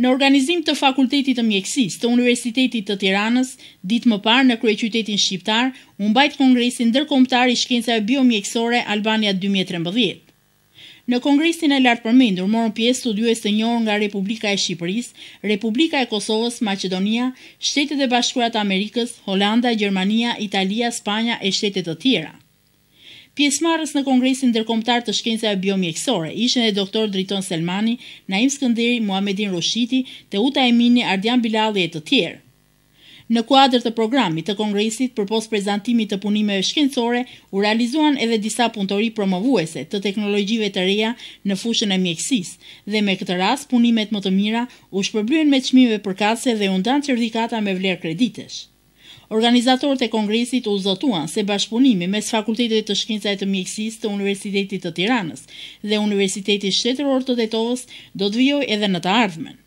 Në organizim të Fakultetit të Mjekësisë të Universitetit të Tiranës, ditë më parë në kryeqytetin shqiptar, u mbajt Kongresi ndërkombëtar i shkencave biomjekësore Albania 2013. Në kongresin e lartë përmendur morën pjesë studiues të njohur nga Republika e Shqipërisë, Republika e Kosovës, Maqedonia, Shtetet e Bashkuara të Amerikës, Holanda, Gjermania, Italia, Spanja e shtete të tjera. Pjesëmarrës në Kongresin Ndërkombëtar të Shkencave Biomjeksore ishin e doktor Driton Selmani, Naim Skënderi, Muhamedin Roshiti, Teuta Emini, Ardian Bilalli e të tjerë. Në kuadrë të programit të kongresit për pos prezantimit të punimeve shkencore, u realizuan edhe disa punëtori promovuese të teknologjive të reja në fushën e mjekësisë dhe me këtë rast punimet më të mira u shpërblyen me çmime përkatëse dhe u qërdikata certifikata me vlerë kreditesh. Organizatorët e kongresit u zotuan se bashkëpunimi mes Fakultetit të Shkencave të Mjekësisë të Universitetit të Tiranës dhe Universitetit Shtetëror të Tetovës do të vijojë edhe në të ardhmen.